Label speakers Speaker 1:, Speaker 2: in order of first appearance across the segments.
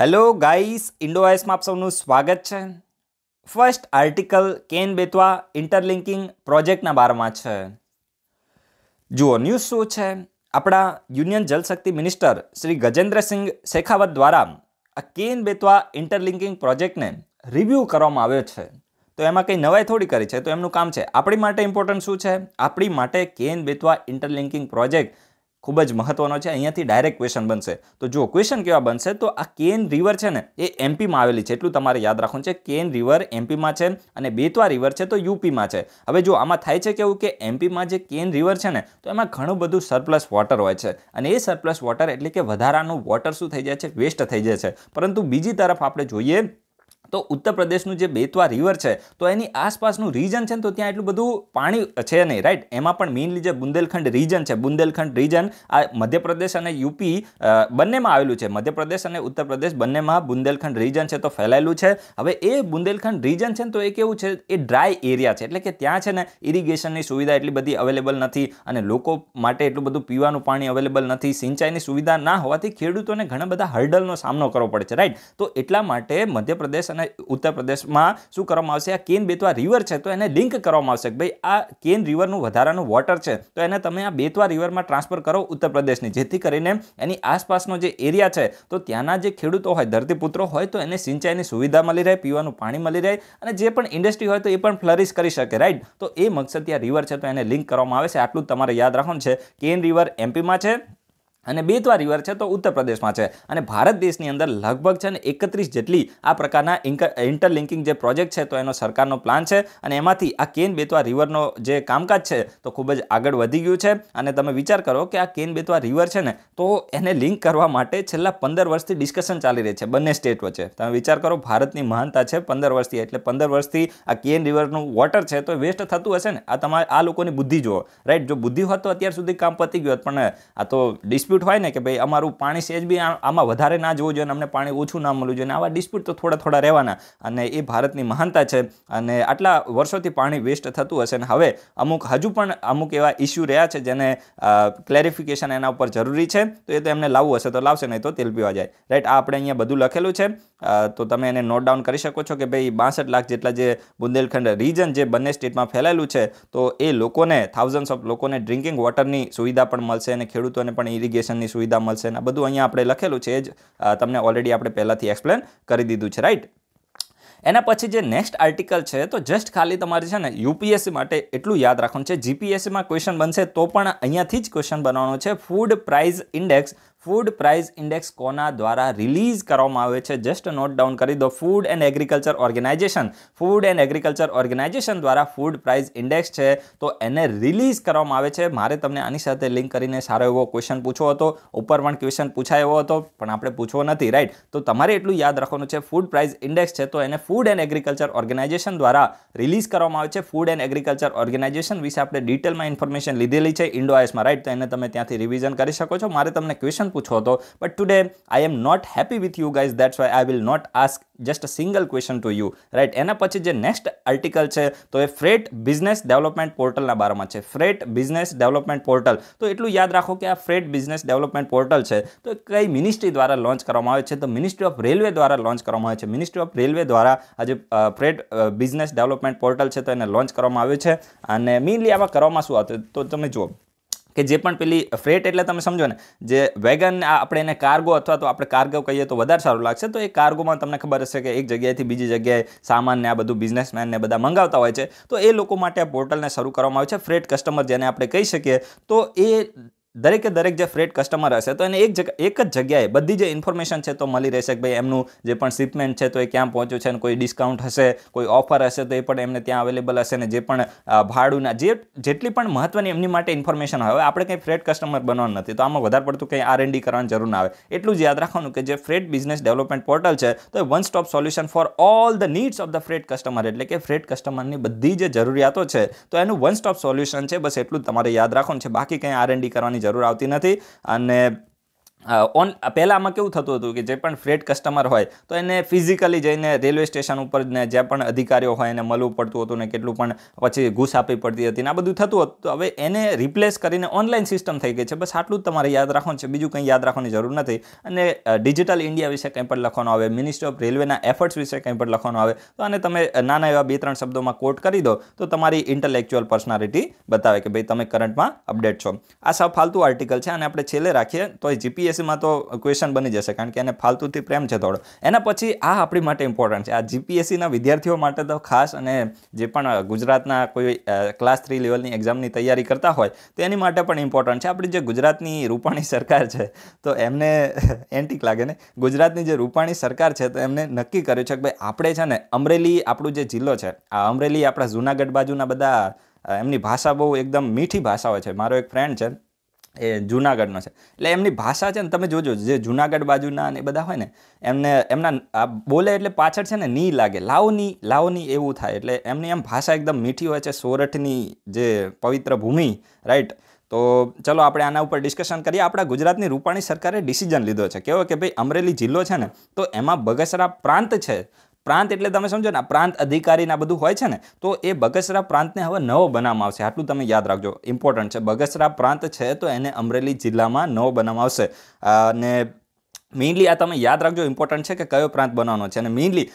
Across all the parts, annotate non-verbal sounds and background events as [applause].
Speaker 1: Hello guys ઇન્ડોઆઈસમાં આપ સૌનું સ્વાગત છે first article Ken Betwa interlinking પ્રોજેક્ટના બારમાં છે જુઓ ન્યૂઝ શું છે આપણા યુનિયન જલશક્તિ મિનિસ્ટર શ્રી ગજેન્દ્રસિંહ શેખાવત દ્વારા આ કેન બેતવા ઇન્ટરલિંકિંગ પ્રોજેક્ટને રિવ્યૂ કરવામાં આવ્યો છે તો એમાં કંઈ નવાઈ થોડી કરી છે તો એમનું કામ છે આપણી માટે ઇમ્પોર્ટન્ટ શું છે આપણી માટે કેન બેતવા ઇન્ટરલિંકિંગ પ્રોજેક્ટ ખૂબ જ મહત્વનો છે અહીંયાથી ડાયરેક્ટ ક્વેશ્ચન બનશે તો જો ક્વેશ્ચન કેવા બનશે તો આ કેન રિવર છે ને એ એમપીમાં આવેલી છે એટલું તમારે યાદ રાખવું છે કેન રિવર એમપીમાં છે અને બેતવા રિવર છે તો યુપીમાં છે હવે જો આમાં થાય છે કેવું કે એમપીમાં જે કેન રિવર છે ને તો એમાં ઘણું બધું સરપ્લસ વોટર હોય છે અને એ સરપ્લસ વોટર એટલે કે વધારાનું વોટર શું થઈ જાય છે વેસ્ટ થઈ જાય છે પરંતુ બીજી તરફ આપણે જોઈએ તો ઉત્તર પ્રદેશનું જે બેતવા રિવર છે તો એની આસપાસનું રીજન છે ને તો ત્યાં એટલું બધું પાણી છે નહીં રાઈટ એમાં પણ મેઇનલી જે બુંદેલખંડ રિજન છે બુંદેલખંડ રિજન આ મધ્યપ્રદેશ અને યુપી બંનેમાં આવેલું છે મધ્યપ્રદેશ અને ઉત્તર પ્રદેશ બંનેમાં બુંદેલખંડ રિજન છે તો ફેલાયેલું છે હવે એ બુંદેલખંડ રિજન છે ને તો એ કેવું છે એ ડ્રાય એરિયા છે એટલે કે ત્યાં છે ને ઇરિગેશનની સુવિધા એટલી બધી અવેલેબલ નથી અને લોકો માટે એટલું બધું પીવાનું પાણી અવેલેબલ નથી સિંચાઈની સુવિધા ના હોવાથી ખેડૂતોને ઘણા બધા હર્ડલનો સામનો કરવો પડે છે રાઈટ તો એટલા માટે મધ્યપ્રદેશ અને ઉત્તર પ્રદેશમાં શું કરવામાં આવશે આ કેન બેતવા રિવર છે તો એને લિંક કરવામાં આવશે કે ભાઈ આ કેન રિવરનું વધારાનું વોટર છે તો એને તમે આ બેતવા રિવરમાં ટ્રાન્સફર કરો ઉત્તર પ્રદેશની જેથી કરીને એની આસપાસનો જે એરિયા છે તો ત્યાંના જે ખેડૂતો હોય ધરતીપુત્રો હોય તો એને સિંચાઈની સુવિધા મળી રહે પીવાનું પાણી મળી રહે અને જે પણ ઇન્ડસ્ટ્રી હોય તો એ પણ ફ્લરિશ કરી શકે રાઈટ તો એ મકસદ ત્યાં રિવર છે તો એને લિંક કરવામાં આવે છે આટલું તમારે યાદ રાખવાનું છે કેન રિવર એમપીમાં છે અને બેતવા રિવર છે તો ઉત્તર પ્રદેશમાં છે અને ભારત દેશની અંદર લગભગ છે ને એકત્રીસ જેટલી આ પ્રકારના ઇન્ટરલિંકિંગ જે પ્રોજેક્ટ છે તો એનો સરકારનો પ્લાન છે અને એમાંથી આ કેન બેતવા રિવરનો જે કામકાજ છે તો ખૂબ જ આગળ વધી ગયું છે અને તમે વિચાર કરો કે આ કેન બેતવા રિવર છે ને તો એને લિંક કરવા માટે છેલ્લા પંદર વર્ષથી ડિસ્કશન ચાલી રહી છે બંને સ્ટેટ વચ્ચે તમે વિચાર કરો ભારતની મહાનતા છે પંદર વર્ષથી એટલે પંદર વર્ષથી આ કેન રિવરનું વોટર છે તો વેસ્ટ થતું હશે ને આ તમારે આ લોકોની બુદ્ધિ જુઓ રાઈટ જો બુદ્ધિ હોત તો અત્યાર સુધી કામ પતી ગયું હોત પણ આ તો ડિસ્પ્યુટ ડિસ્પ્યુટ હોય ને કે ભાઈ અમારું પાણી સેજ બી આમાં વધારે ના જવું જોઈએ અમને પાણી ઓછું ના મળવું જોઈએ આવા ડિસ્પ્યુટ તો થોડા થોડા રહેવાના અને એ ભારતની મહાનતા છે અને આટલા વર્ષોથી પાણી વેસ્ટ થતું હશે ને હવે અમુક હજુ પણ અમુક એવા ઇસ્યુ રહ્યા છે જેને ક્લેરિફિકેશન એના ઉપર જરૂરી છે તો એ તો એમને લાવવું હશે તો લાવશે નહીં તો તેલ પીવા જાય રાઈટ આ આપણે અહીંયા બધું લખેલું છે તો તમે એને નોટ ડાઉન કરી શકો છો કે ભાઈ બાસઠ લાખ જેટલા જે બુંદેલખંડ રીજન જે બંને સ્ટેટમાં ફેલાયેલું છે તો એ લોકોને થાઉઝન્ડ્સ ઓફ લોકોને ડ્રિંકિંગ વોટરની સુવિધા પણ મળશે અને ખેડૂતોને પણ ઇરિગેશન એપ્લિકેશનની સુવિધા મળશે ને બધું અહીંયા આપણે લખેલું છે જ તમને ઓલરેડી આપણે પહેલાંથી એક્સપ્લેન કરી દીધું છે રાઈટ એના પછી જે નેક્સ્ટ આર્ટિકલ છે તો જસ્ટ ખાલી તમારે છે ને યુપીએસસી માટે એટલું યાદ રાખવાનું છે જીપીએસસીમાં ક્વેશ્ચન બનશે તો પણ અહીંયાથી જ ક્વેશ્ચન બનાવવાનો છે food prize index food price index કોના દ્વારા રિલીઝ કરવામાં આવે છે જસ્ટ નોટ ડાઉન કરી દો Food and agriculture Organization Food and agriculture organisation દ્વારા ફૂડ પ્રાઇસ ઇન્ડેક્સ છે તો એને રિલીઝ કરવામાં આવે છે મારે તમને આની સાથે લિંક કરીને સારો એવો ક્વેશ્ચન પૂછવો હતો ઉપર પણ ક્વેશ્ચન પૂછાયો હતો પણ આપણે પૂછવો નથી રાઈટ તો તમારે એટલું યાદ રાખવાનું છે ફૂડ પ્રાઇસ ઇન્ડેક્સ છે તો એને ફૂડ એન્ડ એગ્રીકલ્ચર ઓર્ગેનાઇઝેશન દ્વારા રિલીઝ કરવામાં આવે છે ફૂડ એન્ડ એગ્રીકલ્ચર ઓર્ગેનાઇઝેશન વિશે આપણે ડિટેલમાં ઇન્ફોર્મેશન લીધેલી છે ઇન્ડો આઈએસમાં રાઈટ તો એને તમે ત્યાંથી રિવિઝન કરી શકો છો મારે તમને ક્વેશ્ચન પૂછો હતો but today I am not happy with you guys that's why I will not ask just a single question to you right એના પછી જે નેક્સ્ટ આર્ટિકલ છે તો એ ફ્રેટ બિઝનેસ ડેવલપમેન્ટ પોર્ટલના બારામાં છે ફ્રેટ બિઝનેસ ડેવલપમેન્ટ પોર્ટલ તો એટલું યાદ રાખો કે આ ફ્રેટ બિઝનેસ ડેવલપમેન્ટ પોર્ટલ છે તો કઈ મિનિસ્ટ્રી દ્વારા લોન્ચ કરવામાં આવે છે તો મિનિસ્ટ્રી ઓફ રેલવે દ્વારા લોન્ચ કરવામાં આવે છે મિનિસ્ટ્રી ઓફ રેલવે દ્વારા આજે ફ્રેટ બિઝનેસ ડેવલપમેન્ટ પોર્ટલ છે તો એને લોન્ચ કરવામાં આવ્યું છે અને મેઇનલી આમાં કરવામાં શું આવતું તો તમે જુઓ કે જે પણ પેલી ફ્રેટ એટલે તમે સમજો ને જે વેગન આપણે એને કાર્ગો અથવા તો આપણે કાર્ગો કહીએ તો વધારે સારું લાગશે તો એ કાર્ગોમાં તમને ખબર હશે કે એક જગ્યાએથી બીજી જગ્યાએ સામાન ને આ બધું બિઝનેસમેન ને બધા મંગાવતા હોય છે તો એ લોકો માટે આ પોર્ટલને શરૂ કરવામાં આવે છે ફ્રેટ કસ્ટમર જેને આપણે કહી શકીએ તો એ દરેકે દરેક જે ફ્રેટ કસ્ટમર હશે તો એને એક જગ્યા એક જ જગ્યાએ બધી જે ઇન્ફોર્મેશન છે તો મળી રહેશે કે ભાઈ એમનું જે પણ શિપમેન્ટ છે તો એ ક્યાં પહોંચ્યું છે અને કોઈ ડિસ્કાઉન્ટ હશે કોઈ ઓફર હશે તો એ પણ એમને ત્યાં અવેલેબલ હશે ને જે પણ ભાડુંના જે જેટલી પણ મહત્વની એમની માટે ઇન્ફોર્મેશન હવે આપણે કંઈ ફ્રેટ કસ્ટમર બનવાનું નથી તો આમાં વધારે પડતું કંઈ આર એન્ડ કરવાની જરૂર ના આવે એટલું જ યાદ રાખવાનું કે જે ફ્રેટ બિઝનેસ ડેવલપમેન્ટ પોર્ટલ છે તો એ one stop solution for all the needs of the freight customer એટલે કે ફ્રેટ કસ્ટમરની બધી જે જરૂરિયાતો છે તો એનું વન સ્ટોપ સોલ્યુશન છે બસ એટલું જ તમારે યાદ રાખવાનું છે બાકી કંઈ આર એન્ડ કરવાની જરૂર આવતી નથી અને ઓન પહેલાંમાં કેવું થતું હતું કે જે પણ ફ્રેટ કસ્ટમર હોય તો એને ફિઝિકલી જઈને રેલવે સ્ટેશન ઉપર ને જે પણ અધિકારીઓ હોય એને મળવું પડતું હતું ને કેટલું પણ પછી ઘૂસ આપવી પડતી હતી ને આ બધું થતું હતું હવે એને રિપ્લેસ કરીને ઓનલાઈન સિસ્ટમ થઈ ગઈ છે બસ આટલું જ તમારે યાદ રાખવાનું છે બીજું કંઈ યાદ રાખવાની જરૂર નથી અને ડિજિટલ ઇન્ડિયા વિશે કંઈ પણ લખવાનું આવે મિનિસ્ટ્રી ઓફ રેલવેના એફર્ટ્સ વિશે કંઈ પણ લખવાનું આવે તો આને તમે નાના એવા બે ત્રણ શબ્દોમાં કોટ કરી દો તો તમારી ઇન્ટેલેક્ચ્યુઅલ પર્સનાલિટી બતાવે કે ભાઈ તમે કરંટમાં અપડેટ છો આ સાવ ફાલતુ આર્ટિકલ છે અને આપણે છેલ્લે રાખીએ તો એ જીપીએસ જીપીએસસીમાં તો ક્વેશ્ચન બની જશે કારણ કે એને ફાલતુથી પ્રેમ છે થોડો એના પછી આ આપણી માટે ઇમ્પોર્ટન્ટ છે આ જીપીએસસીના વિદ્યાર્થીઓ માટે તો ખાસ અને જે પણ ગુજરાતના કોઈ ક્લાસ થ્રી લેવલની એક્ઝામની તૈયારી કરતા હોય તો એની માટે પણ ઇમ્પોર્ટન્ટ છે આપણી જે ગુજરાતની રૂપાણી સરકાર છે તો એમને [laughs] એન્ટિક લાગે ને ગુજરાતની જે રૂપાણી સરકાર છે તો એમને નક્કી કર્યું છે કે ભાઈ આપણે છે ને અમરેલી આપણું જે જિલ્લો છે આ અમરેલી આપણા જૂનાગઢ બાજુના બધા એમની ભાષા બહુ એકદમ મીઠી ભાષા હોય છે મારો એક ફ્રેન્ડ છે એ જુનાગઢનો છે એટલે એમની ભાષા છે ને તમે જોજો જે જુનાગઢ બાજુના ને બધા હોય ને એમને એમના આ બોલે એટલે પાછળ છે ને ની લાગે લાવની લાવની એવું થાય એટલે એમની એમ ભાષા એકદમ મીઠી હોય છે સોરઠની જે પવિત્ર ભૂમિ રાઈટ તો ચલો આપણે આના ઉપર ડિસ્કશન કરીએ આપણા ગુજરાતની રૂપાણી સરકારે ડિસિઝન લીધો છે કેવો કે ભાઈ અમરેલી જિલ્લો છે ને તો એમાં બગસરા પ્રાંત છે પ્રાંત એટલે તમે સમજો ને પ્રાંત અધિકારીને આ બધું હોય છે ને તો એ બગસરા પ્રાંતને હવે નવો બનાવવામાં આવશે આટલું તમે યાદ રાખજો ઇમ્પોર્ટન્ટ છે બગસરા પ્રાંત છે તો એને અમરેલી જિલ્લામાં નવો બનાવવામાં આવશે અને મેઇનલી આ તમે યાદ રાખજો ઇમ્પોર્ટન્ટ છે કે કયો પ્રાંત બનવાનો છે અને મેઇનલી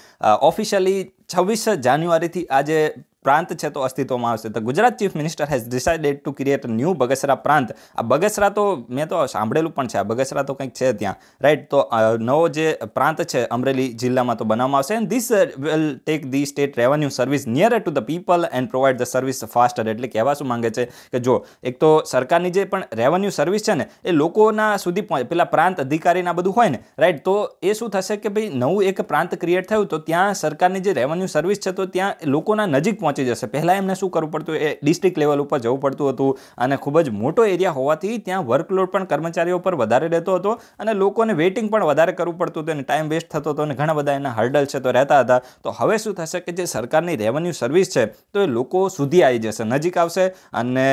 Speaker 1: ઓફિશિયલી છવ્વીસ જાન્યુઆરીથી આજે પ્રાંત છે તો અસ્તિત્વમાં આવશે તો Gujarat chief minister has decided to create new Bagasara પ્રાંત આ બગસરા તો મેં તો સાંભળેલું પણ છે આ બગસરા તો કંઈક છે ત્યાં રાઈટ તો નવો જે પ્રાંત છે અમરેલી જિલ્લામાં તો બનાવવામાં આવશે and this will take the state revenue service near to the people and provide the service faster એટલે કહેવા શું માંગે છે કે જો એક તો સરકારની જે પણ રેવન્યુ સર્વિસ છે ને એ લોકોના સુધી પહોંચે પેલા પ્રાંત અધિકારીના બધું હોય ને રાઈટ તો એ શું થશે કે ભાઈ નવું એક પ્રાંત ક્રિએટ થયું તો ત્યાં સરકારની જે રેવન્યુ સર્વિસ છે તો ત્યાં લોકોના નજીક પહોંચે પહોંચી જશે પહેલાં એમને શું કરવું પડતું એ ડિસ્ટ્રિક્ટ લેવલ ઉપર જવું પડતું હતું અને ખૂબ જ મોટો એરિયા હોવાથી ત્યાં વર્કલોડ પણ કર્મચારીઓ પર વધારે રહેતો હતો અને લોકોને વેઇટિંગ પણ વધારે કરવું પડતું હતું અને ટાઈમ વેસ્ટ થતો હતો અને ઘણા બધા એના હર્ડલ છે તો રહેતા હતા તો હવે શું થશે કે જે સરકારની રેવન્યુ સર્વિસ છે તો એ લોકો સુધી આવી જશે નજીક આવશે અને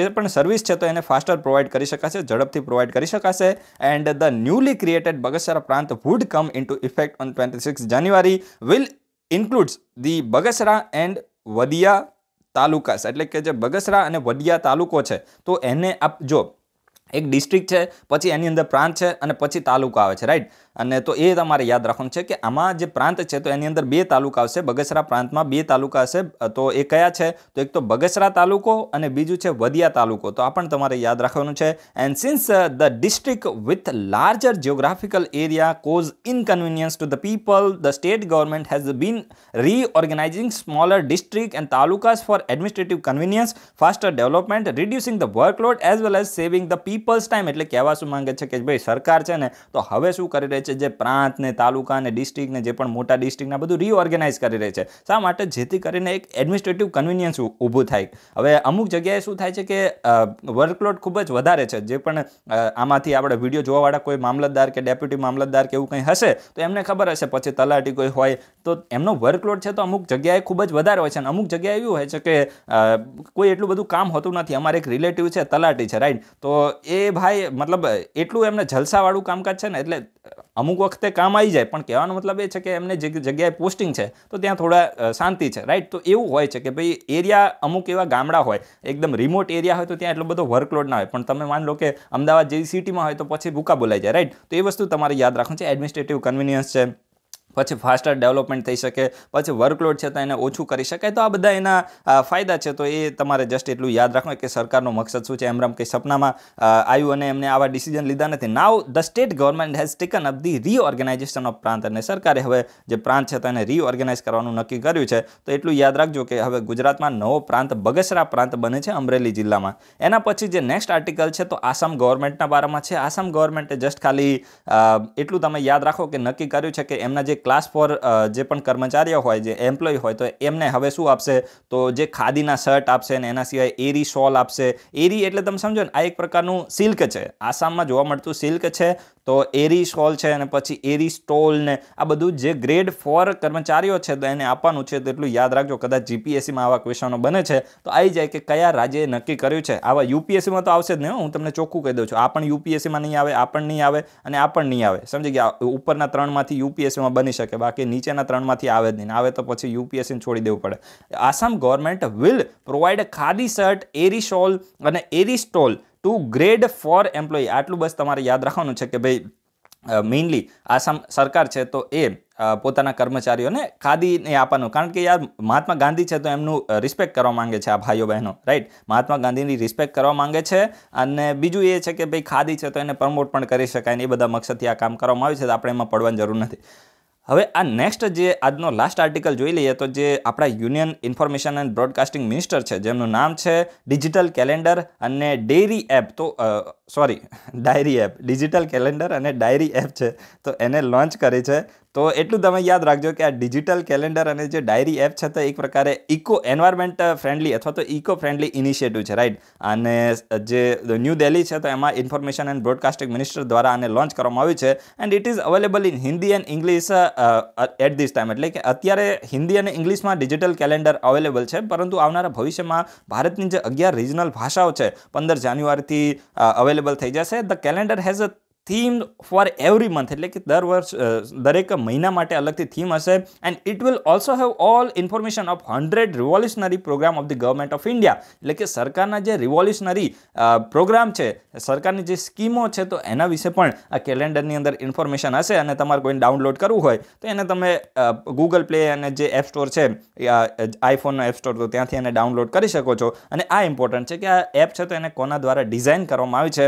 Speaker 1: જે પણ સર્વિસ છે તો એને ફાસ્ટર પ્રોવાઈડ કરી શકાશે ઝડપથી પ્રોવાઈડ કરી શકાશે and the newly created Bagasara પ્રાંત would come into effect on twenty six January will includes the Bagasara and Vadia talukas એટલે કે જે બગસરા અને વડિયા તાલુકો છે તો એને આપ જો એક ડિસ્ટ્રિક્ટ છે પછી એની અંદર પ્રાંત છે અને પછી તાલુકા આવે છે રાઈટ અને તો એ તમારે યાદ રાખવાનું છે કે આમાં જે પ્રાંત છે તો એની અંદર બે તાલુકા આવશે બગસરા પ્રાંતમાં બે તાલુકા હશે તો એ કયા છે તો એક તો બગસરા તાલુકો અને બીજું છે વદિયા તાલુકો તો આ પણ તમારે યાદ રાખવાનું છે and since the district with larger geographical area cause inconvenience to the people the state government has been reorganizing smaller district and talukas for administrative convenience faster development reducing the workload as well as saving the people's time એટલે કહેવા શું માંગે છે કે ભાઈ સરકાર છે ને તો હવે શું કરી રહી છે છે જે પ્રાંત ને તાલુકા ને જે પણ મોટા ડિસ્ટ્રિક્ટના બધું રીઓર્ગેનાઇઝ કરી રહી છે શા માટે જેથી કરીને એક એડમિનિસ્ટ્રેટિવ કન્વિનિયન્સ ઊભું થાય હવે અમુક જગ્યાએ શું થાય છે કે વર્કલોડ ખૂબ જ વધારે છે જે પણ આમાંથી આપણે વિડીયો જોવાવાળા કોઈ મામલતદાર કે ડેપ્યુટી મામલતદાર કે એવું કંઈ હશે તો એમને ખબર હશે પછી તલાટી કોઈ હોય તો એમનો વર્કલોડ છે તો અમુક જગ્યાએ ખૂબ જ વધારે હોય છે અને અમુક જગ્યાએ એવું હોય છે કે કોઈ એટલું બધું કામ હોતું નથી અમારે એક રિલેટિવ છે તલાટી છે રાઈટ તો એ ભાઈ મતલબ એટલું એમને જલસાવાળું કામકાજ છે ને એટલે અમુક વખતે કામ આવી જાય પણ કહેવાનો મતલબ એ છે કે એમને જે જગ્યાએ પોસ્ટિંગ છે તો ત્યાં થોડા શાંતિ છે રાઈટ તો એવું હોય છે કે ભાઈ એરિયા અમુક એવા ગામડા હોય એકદમ રિમોટ એરિયા હોય તો ત્યાં એટલો બધો વર્કલોડ ના હોય પણ તમે માન લો કે અમદાવાદ જેવી સિટીમાં હોય તો પછી ભૂકા બોલાઈ જાય રાઈટ તો એ વસ્તુ તમારે યાદ રાખવું છે એડમિનિસ્ટ્રેટિવ કન્વિનિયન્સ છે પછી ફાસ્ટર ડેવલપમેન્ટ થઈ શકે પછી વર્કલોડ છે તો એને ઓછું કરી શકાય તો આ બધા એના ફાયદા છે તો એ તમારે જસ્ટ એટલું યાદ રાખવાનું કે સરકારનો મકસદ શું છે એમરામ કંઈ સપનામાં આવ્યું અને એમને આવા ડિસિઝન લીધા નથી now the state government has taken up the reorganization of પ્રાંત અને સરકારે હવે જે પ્રાંત છે તેને રીઓર્ગેનાઇઝ કરવાનું નક્કી કર્યું છે તો એટલું યાદ રાખજો કે હવે ગુજરાતમાં નવો પ્રાંત બગસરા પ્રાંત બને છે અમરેલી જિલ્લામાં એના પછી જે નેક્સ્ટ આર્ટિકલ છે તો આસામ ગવર્મેન્ટના બારામાં છે આસામ ગવર્મેન્ટે જસ્ટ ખાલી એટલું તમે યાદ રાખો કે નક્કી કર્યું છે કે એમના જે ક્લાસ ફોર જે પણ કર્મચારીઓ હોય જે એમ્પ્લોય હોય તો એમને હવે શું આપશે તો જે ખાદીના શર્ટ આપશે ને એના સિવાય એરી શોલ આપશે એરી એટલે તમે સમજો ને આ એક પ્રકારનું સિલ્ક છે આસામમાં જોવા મળતું સિલ્ક છે તો એરી શોલ છે અને પછી એરી સ્ટોલ ને આ બધું જે ગ્રેડ ફોર કર્મચારીઓ છે તો એને આપવાનું છે તો એટલું યાદ રાખજો કદાચ જીપીએસસીમાં આવા ક્વેશ્ચનો બને છે તો આવી જાય કે કયા રાજ્યે નક્કી કર્યું છે આવા યુપીએસસીમાં તો આવશે જ નહીં હું તમને ચોખ્ખું કહી દઉં છું આ પણ યુપીએસસીમાં નહીં આવે આ પણ નહીં આવે અને આ પણ નહીં આવે સમજી ગયા ઉપરના ત્રણમાંથી યુપીએસસીમાં બની બની શકે બાકી નીચેના ત્રણમાંથી આવે જ નહીં આવે તો પછી યુપીએસસીને છોડી દેવું પડે Assam government will provide khadi shirt એરિશોલ અને એરિસ્ટોલ ટુ ગ્રેડ ફોર એમ્પ્લોયી આટલું બસ તમારે યાદ રાખવાનું છે કે ભાઈ મેઇનલી આસામ સરકાર છે તો એ પોતાના કર્મચારીઓને ખાદીને આપવાનું કારણ કે યાર મહાત્મા ગાંધી છે તો એમનું રિસ્પેક્ટ કરવા માંગે છે આ ભાઈઓ બહેનો રાઈટ મહાત્મા ગાંધીની રિસ્પેક્ટ કરવા માંગે છે અને બીજું એ છે કે ભાઈ ખાદી છે તો એને પ્રમોટ પણ કરી શકાય ને એ બધા મકસદથી આ કામ કરવામાં આવ્યું છે તો આપણે એમાં પડવાની જરૂર નથી હવે આ નેક્સ્ટ જે આજનો લાસ્ટ આર્ટિકલ જોઈ લઈએ તો જે આપણા union information and broadcasting minister છે જેમનું નામ છે ડિજિટલ કેલેન્ડર અને ડેરી એપ તો sorry diary app digital calendar અને ડાયરી એપ છે તો એને લોન્ચ કરી છે તો એટલું તમે યાદ રાખજો કે આ ડિજિટલ કેલેન્ડર અને જે ડાયરી એપ છે તો એક પ્રકારે ઇકો એન્વાયરમેન્ટ ફ્રેન્ડલી અથવા તો ઇકો ફ્રેન્ડલી ઇનિશિયેટિવ છે રાઈટ અને જે ન્યૂ દિલ્હી છે તો એમાં ઇન્ફોર્મેશન એન્ડ બ્રોડકાસ્ટિંગ મિનિસ્ટર દ્વારા આને લોન્ચ કરવામાં આવ્યું છે and it is available in Hindi and English at this time એટલે કે અત્યારે હિન્દી અને ઇંગ્લિશમાં ડિજિટલ કેલેન્ડર અવેલેબલ છે પરંતુ આવનારા ભવિષ્યમાં ભારતની જે અગિયાર રિજનલ ભાષાઓ છે પંદર જાન્યુઆરીથી અવેલેબલ અવેલેબલ થઈ જશે the calendar has a theme for every month એટલે કે દર વર્ષ દરેક મહિના માટે અલગથી થીમ હશે and it will also have all information of hundred revolutionary program of the government of India એટલે કે સરકારના જે રિવોલ્યુશનરી પ્રોગ્રામ છે સરકારની જે સ્કીમો છે તો એના વિશે પણ આ કેલેન્ડરની અંદર ઇન્ફોર્મેશન હશે અને તમારે કોઈને ડાઉનલોડ કરવું હોય તો એને તમે ગૂગલ પ્લે અને જે એપ સ્ટોર છે આઈફોનનો એપ સ્ટોર તો ત્યાંથી એને ડાઉનલોડ કરી શકો છો અને આ ઇમ્પોર્ટન્ટ છે કે આ એપ છે તો એને કોના દ્વારા ડિઝાઇન કરવામાં આવી છે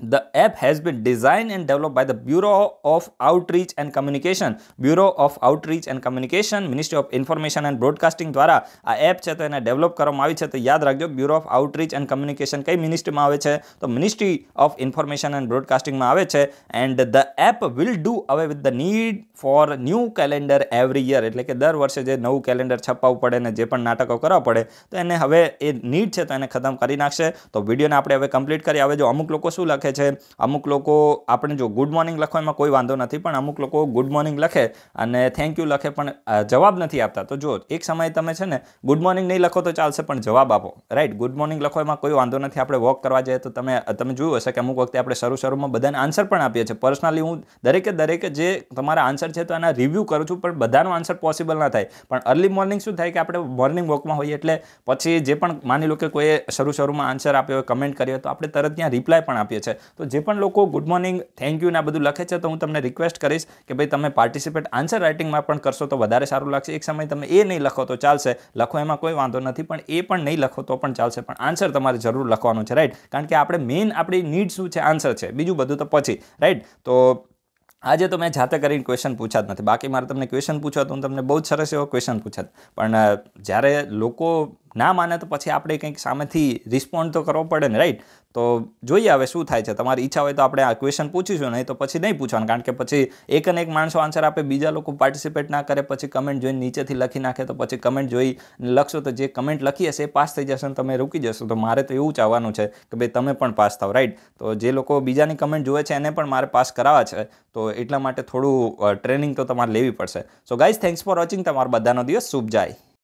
Speaker 1: The app has been designed and developed by the Bureau of Outreach and Communication. Bureau of Outreach and Communication, Ministry of Information and Broadcasting દ્વારા આ એપ છે તો એને ડેવલપ કરવામાં આવી છે તો યાદ રાખજો bureau of outreach and communication કઈ મિનિસ્ટ્રીમાં આવે છે તો મિનિસ્ટ્રી ઓફ ઇન્ફોર્મેશન એન્ડ બ્રોડકાસ્ટિંગમાં આવે છે and the app will do away with the need for new calendar every year એટલે કે દર વર્ષે જે નવું કેલેન્ડર છપાવવું પડે ને જે પણ નાટકો કરવા પડે તો એને હવે એ નીડ છે તો એને ખતમ કરી નાખશે તો વિડીયોને આપણે હવે કમ્પ્લીટ કરી આવે જો અમુક લોકો શું લખે લખે છે અમુક લોકો આપણે જો ગુડ મોર્નિંગ લખો એમાં કોઈ વાંધો નથી પણ અમુક લોકો ગુડ મોર્નિંગ લખે અને થેન્ક યુ લખે પણ જવાબ નથી આપતા તો જો એક સમયે તમે છે ને ગુડ મોર્નિંગ નહીં લખો તો ચાલશે પણ જવાબ આપો રાઈટ ગુડ મોર્નિંગ લખો એમાં કોઈ વાંધો નથી આપણે વોક કરવા જઈએ તો તમે તમે જોયું હશે કે અમુક વખતે આપણે શરૂ શરૂમાં બધાને આન્સર પણ આપીએ છીએ પર્સનલી હું દરેકે દરેકે જે તમારા આન્સર છે તો એના રિવ્યૂ કરું છું પણ બધાનો આન્સર પોસિબલ ના થાય પણ અર્લી મોર્નિંગ શું થાય કે આપણે મોર્નિંગ વોકમાં હોઈએ એટલે પછી જે પણ માની લો કે કોઈએ શરૂ શરૂમાં આન્સર આપ્યો હોય કમેન્ટ કર્યો તો આપણે તરત ત્યાં રિપ્લાય પણ આપીએ છીએ તો જે પણ લોકો ગુડ મોર્નિંગ થેન્ક યુ ને આ બધું લખે છે તો હું તમને રિક્વેસ્ટ કરીશ કે ભાઈ તમે પાર્ટિસિપેટ આન્સર રાઇટિંગમાં પણ કરશો તો વધારે સારું લાગશે એક સમય તમે એ નહીં લખો તો ચાલશે લખો એમાં કોઈ વાંધો નથી પણ એ પણ નહીં લખો તો પણ ચાલશે પણ આન્સર તમારે જરૂર લખવાનો છે રાઈટ કારણ કે આપણે મેઇન આપણી નીડ શું છે આન્સર છે બીજું બધું તો પછી રાઈટ તો આજે તો મેં જાતે કરીને ક્વેશ્ચન પૂછ્યા જ નથી બાકી મારે તમને ક્વેશ્ચન પૂછવા તો હું તમને બહુ જ સરસ એવો ક્વેશ્ચન પૂછત પણ જ્યારે લોકો ના માને તો પછી આપણે કંઈક સામેથી રિસ્પોન્ડ તો કરવો પડે ને રાઈટ તો જોઈએ હવે શું થાય છે તમારી ઈચ્છા હોય તો આપણે આ ક્વેશ્ચન પૂછીશું નહીં તો પછી નહીં પૂછવાનું કારણ કે પછી એક અને એક માણસો આન્સર આપે બીજા લોકો પાર્ટિસિપેટ ના કરે પછી કમેન્ટ જોઈને નીચેથી લખી નાખે તો પછી કમેન્ટ જોઈ લખશો તો જે કમેન્ટ લખી હશે એ પાસ થઈ જશે અને તમે રૂકી જશો તો મારે તો એવું ચાવવાનું છે કે ભાઈ તમે પણ પાસ થાવ રાઈટ તો જે લોકો બીજાની કમેન્ટ જોવે છે એને પણ મારે પાસ કરાવવા છે તો એટલા માટે થોડું ટ્રેનિંગ તો તમારે લેવી પડશે so guys thanks for watching તમારા બધાનો દિવસ શુભ જાય